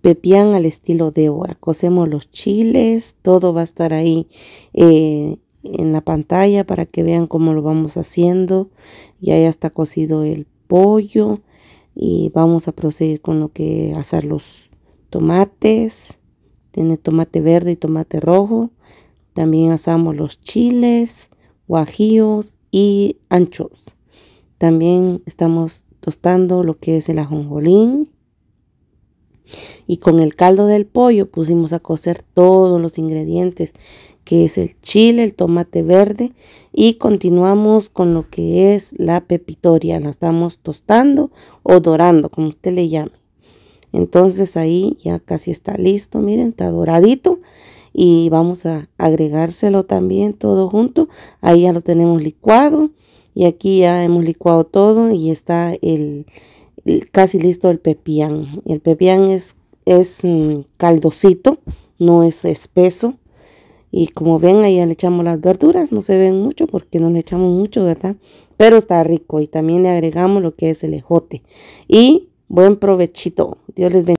pepián al estilo de Débora. Cocemos los chiles, todo va a estar ahí eh, en la pantalla para que vean cómo lo vamos haciendo. Ya ya está cocido el pollo y vamos a proceder con lo que hacer los tomates. Tiene tomate verde y tomate rojo. También asamos los chiles, guajillos y anchos. También estamos tostando lo que es el ajonjolín y con el caldo del pollo pusimos a cocer todos los ingredientes, que es el chile, el tomate verde. Y continuamos con lo que es la pepitoria. La estamos tostando o dorando, como usted le llame. Entonces ahí ya casi está listo, miren, está doradito y vamos a agregárselo también todo junto. Ahí ya lo tenemos licuado y aquí ya hemos licuado todo y está el casi listo el pepián. El pepián es es mm, caldosito, no es espeso. Y como ven, ahí le echamos las verduras, no se ven mucho porque no le echamos mucho, ¿verdad? Pero está rico y también le agregamos lo que es el ejote. Y buen provechito. Dios les bendiga.